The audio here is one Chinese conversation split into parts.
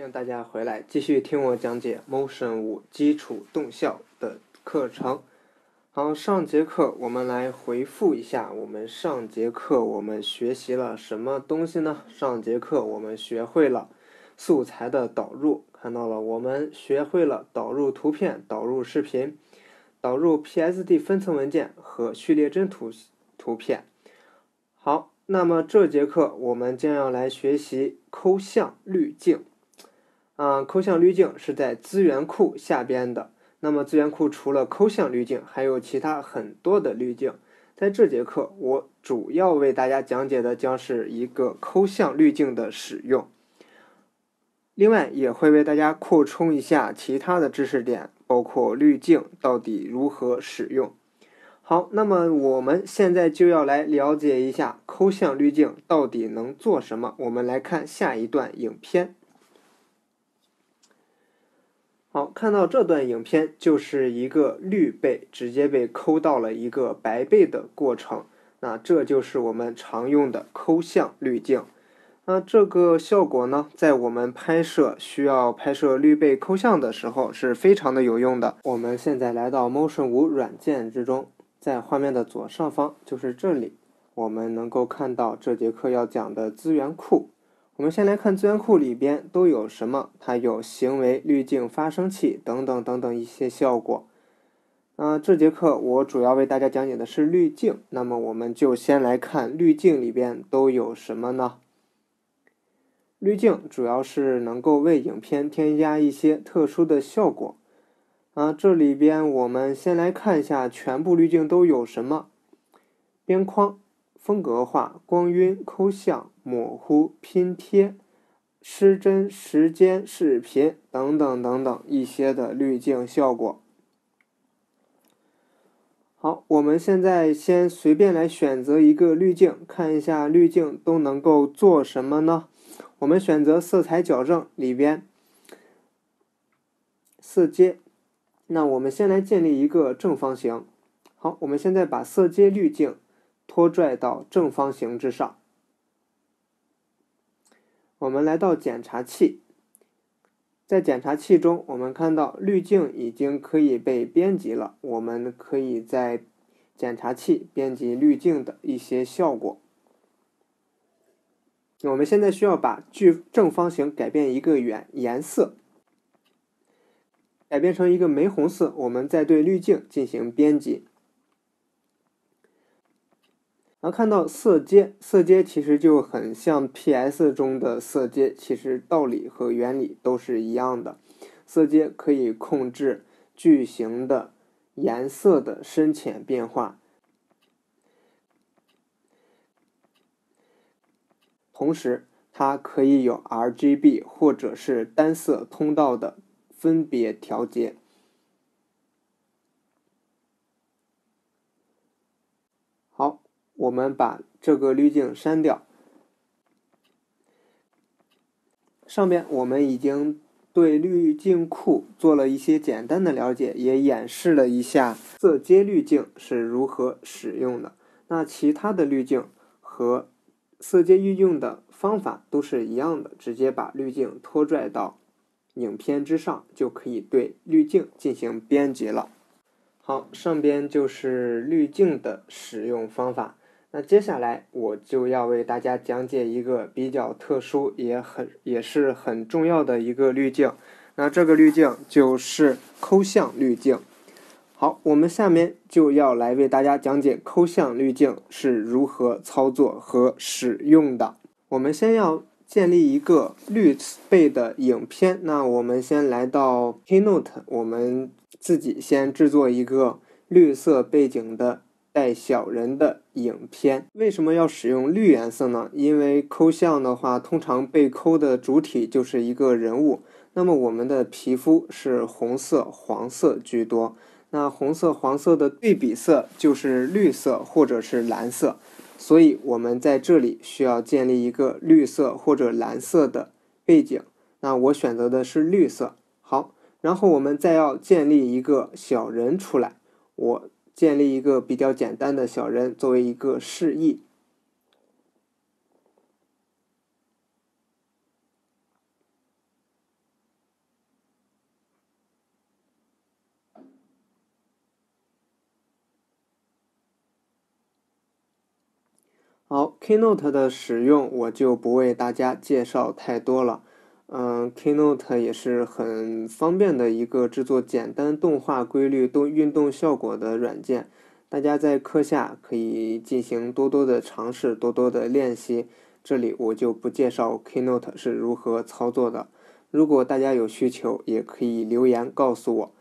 欢迎大家回来，继续听我讲解 Motion 五基础动效的课程。好，上节课我们来回复一下，我们上节课我们学习了什么东西呢？上节课我们学会了素材的导入，看到了我们学会了导入图片、导入视频、导入 PSD 分层文件和序列帧图图片。好，那么这节课我们将要来学习抠像滤镜。啊，抠像滤镜是在资源库下边的。那么，资源库除了抠像滤镜，还有其他很多的滤镜。在这节课，我主要为大家讲解的将是一个抠像滤镜的使用。另外，也会为大家扩充一下其他的知识点，包括滤镜到底如何使用。好，那么我们现在就要来了解一下抠像滤镜到底能做什么。我们来看下一段影片。好，看到这段影片就是一个绿背直接被抠到了一个白背的过程，那这就是我们常用的抠像滤镜。那这个效果呢，在我们拍摄需要拍摄绿背抠像的时候是非常的有用的。我们现在来到 Motion 五软件之中，在画面的左上方就是这里，我们能够看到这节课要讲的资源库。我们先来看资源库里边都有什么，它有行为、滤镜、发生器等等等等一些效果。那这节课我主要为大家讲解的是滤镜，那么我们就先来看滤镜里边都有什么呢？滤镜主要是能够为影片添加一些特殊的效果。啊，这里边我们先来看一下全部滤镜都有什么：边框、风格化、光晕、抠像。模糊、拼贴、失真、时间视频等等等等一些的滤镜效果。好，我们现在先随便来选择一个滤镜，看一下滤镜都能够做什么呢？我们选择色彩矫正里边色阶。那我们先来建立一个正方形。好，我们现在把色阶滤镜拖拽到正方形之上。我们来到检查器，在检查器中，我们看到滤镜已经可以被编辑了。我们可以在检查器编辑滤镜的一些效果。我们现在需要把矩正方形改变一个颜颜色，改变成一个玫红色。我们再对滤镜进行编辑。然后看到色阶，色阶其实就很像 PS 中的色阶，其实道理和原理都是一样的。色阶可以控制矩形的颜色的深浅变化，同时它可以有 RGB 或者是单色通道的分别调节。我们把这个滤镜删掉。上边我们已经对滤镜库做了一些简单的了解，也演示了一下色阶滤镜是如何使用的。那其他的滤镜和色阶运用的方法都是一样的，直接把滤镜拖拽到影片之上，就可以对滤镜进行编辑了。好，上边就是滤镜的使用方法。那接下来我就要为大家讲解一个比较特殊也很也是很重要的一个滤镜，那这个滤镜就是抠像滤镜。好，我们下面就要来为大家讲解抠像滤镜是如何操作和使用的。我们先要建立一个绿背的影片，那我们先来到 Keynote，我们自己先制作一个绿色背景的。带小人的影片为什么要使用绿颜色呢？因为抠像的话，通常被抠的主体就是一个人物，那么我们的皮肤是红色、黄色居多，那红色、黄色的对比色就是绿色或者是蓝色，所以我们在这里需要建立一个绿色或者蓝色的背景。那我选择的是绿色。好，然后我们再要建立一个小人出来，我。建立一个比较简单的小人作为一个示意。好，Keynote 的使用我就不为大家介绍太多了。嗯，Keynote 也是很方便的一个制作简单动画、规律动运动效果的软件。大家在课下可以进行多多的尝试、多多的练习。这里我就不介绍 Keynote 是如何操作的。如果大家有需求，也可以留言告诉我，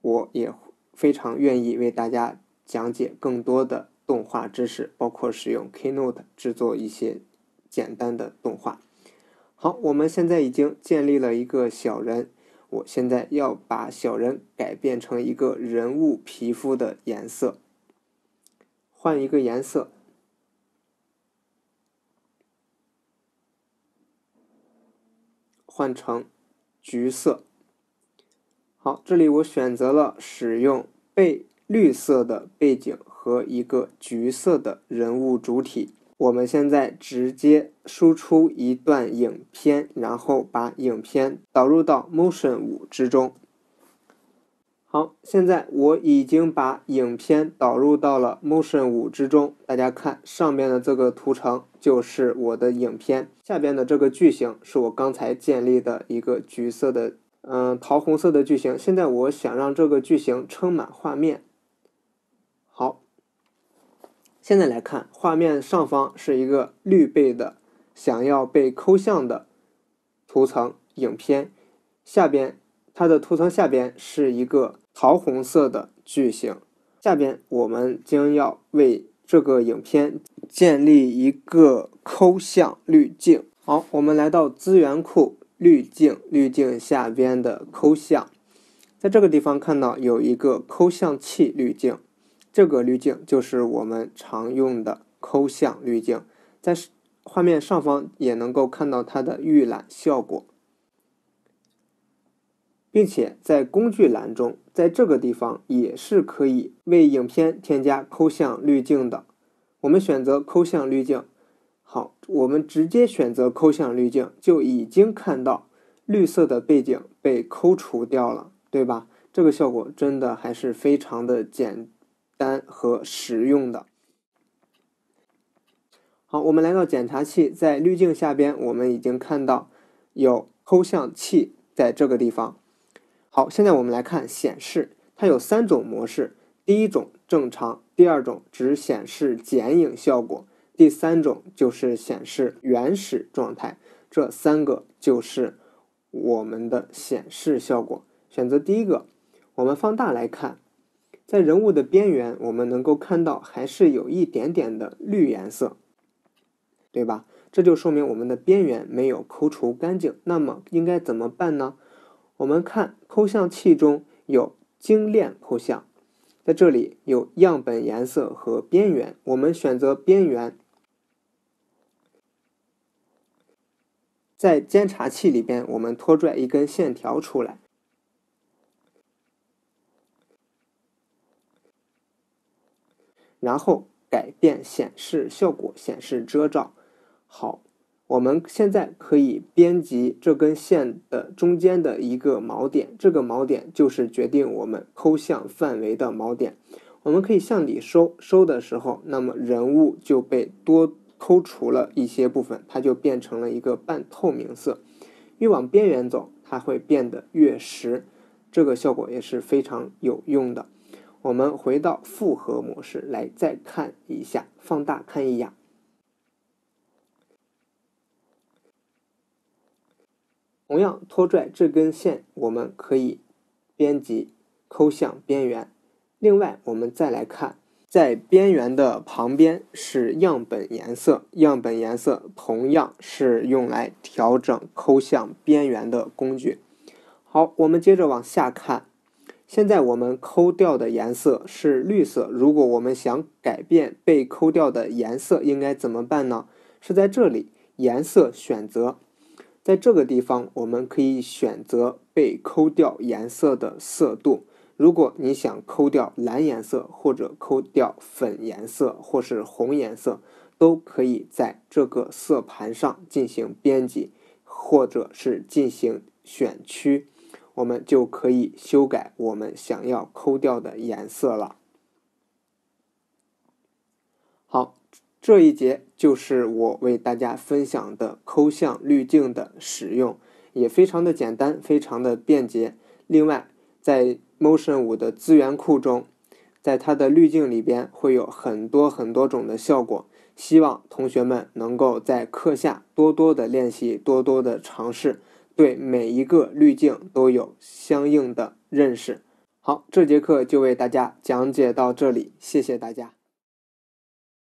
我也非常愿意为大家讲解更多的动画知识，包括使用 Keynote 制作一些简单的动画。好，我们现在已经建立了一个小人，我现在要把小人改变成一个人物皮肤的颜色，换一个颜色，换成橘色。好，这里我选择了使用被绿色的背景和一个橘色的人物主体。我们现在直接输出一段影片，然后把影片导入到 Motion 五之中。好，现在我已经把影片导入到了 Motion 五之中。大家看上边的这个图层就是我的影片，下边的这个矩形是我刚才建立的一个橘色的，嗯，桃红色的矩形。现在我想让这个矩形撑满画面，好。现在来看，画面上方是一个绿背的想要被抠像的图层影片，下边它的图层下边是一个桃红色的矩形，下边我们将要为这个影片建立一个抠像滤镜。好，我们来到资源库滤镜，滤镜下边的抠像，在这个地方看到有一个抠像器滤镜。这个滤镜就是我们常用的抠像滤镜，在画面上方也能够看到它的预览效果，并且在工具栏中，在这个地方也是可以为影片添加抠像滤镜的。我们选择抠像滤镜，好，我们直接选择抠像滤镜，就已经看到绿色的背景被抠除掉了，对吧？这个效果真的还是非常的简。单和实用的。好，我们来到检查器，在滤镜下边，我们已经看到有抠像器在这个地方。好，现在我们来看显示，它有三种模式：第一种正常，第二种只显示剪影效果，第三种就是显示原始状态。这三个就是我们的显示效果。选择第一个，我们放大来看。在人物的边缘，我们能够看到还是有一点点的绿颜色，对吧？这就说明我们的边缘没有抠除干净。那么应该怎么办呢？我们看抠像器中有精炼抠像，在这里有样本颜色和边缘，我们选择边缘，在监察器里边，我们拖拽一根线条出来。然后改变显示效果，显示遮罩。好，我们现在可以编辑这根线的中间的一个锚点，这个锚点就是决定我们抠像范围的锚点。我们可以向里收，收的时候，那么人物就被多抠除了一些部分，它就变成了一个半透明色。越往边缘走，它会变得越实，这个效果也是非常有用的。我们回到复合模式来再看一下，放大看一眼。同样拖拽这根线，我们可以编辑抠像边缘。另外，我们再来看，在边缘的旁边是样本颜色，样本颜色同样是用来调整抠像边缘的工具。好，我们接着往下看。现在我们抠掉的颜色是绿色。如果我们想改变被抠掉的颜色，应该怎么办呢？是在这里，颜色选择，在这个地方我们可以选择被抠掉颜色的色度。如果你想抠掉蓝颜色，或者抠掉粉颜色，或是红颜色，都可以在这个色盘上进行编辑，或者是进行选区。我们就可以修改我们想要抠掉的颜色了。好，这一节就是我为大家分享的抠像滤镜的使用，也非常的简单，非常的便捷。另外，在 Motion 五的资源库中，在它的滤镜里边会有很多很多种的效果。希望同学们能够在课下多多的练习，多多的尝试。对每一个滤镜都有相应的认识。好，这节课就为大家讲解到这里，谢谢大家。